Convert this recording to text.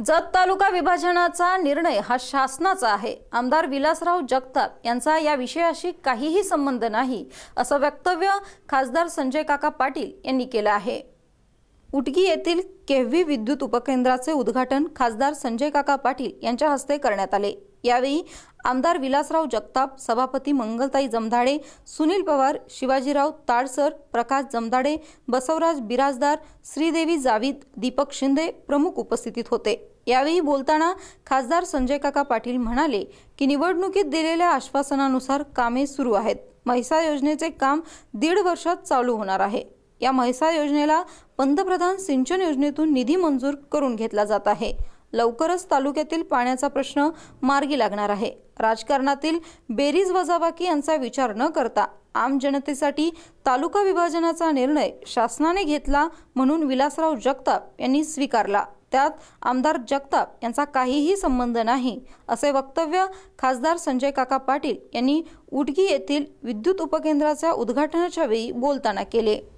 जत तालुका विभाजनाचा निर्णय हा शासनाचा आहे आमदार विलासराव जगताप यांचा या विषयाशी काहीही संबंध नाही असं वक्तव्य खासदार संजय काका पाटील यांनी केलं आहे उटगी येथील केव्ही विद्युत उपकेंद्राचे उद्घाटन खासदार संजय काका पाटील यांच्या हस्ते करण्यात आले यावेळी आमदार विलासराव जगताप सभापती मंगलताई जमधाडे सुनील पवार शिवाजीराव ताडसर प्रकाश जमधाडे बसवराज बिराजदार श्रीदेवी जावीद दीपक शिंदे प्रमुख उपस्थितीत होते यावेळी बोलताना खासदार संजय काका पाटील म्हणाले की निवडणुकीत दिलेल्या आश्वासनानुसार कामे सुरू आहेत म्हैसा योजनेचे काम दीड वर्षात चालू होणार आहे या म्हैसा योजनेला पंतप्रधान सिंचन योजनेतून निधी मंजूर करून घेतला जात आहे लवकरच तालुक्यातील पाण्याचा प्रश्न मार्गी लागणार आहे राजकारणातील बेरीज वजाबाकी यांचा विचार न करता आम जनतेसाठी तालुका विभाजनाचा निर्णय शासनाने घेतला म्हणून विलासराव जगताप यांनी स्वीकारला त्यात आमदार जगताप यांचा काहीही संबंध नाही असे वक्तव्य खासदार संजय काका पाटील यांनी उडगी येथील विद्युत उपकेंद्राच्या उद्घाटनाच्या वेळी बोलताना केले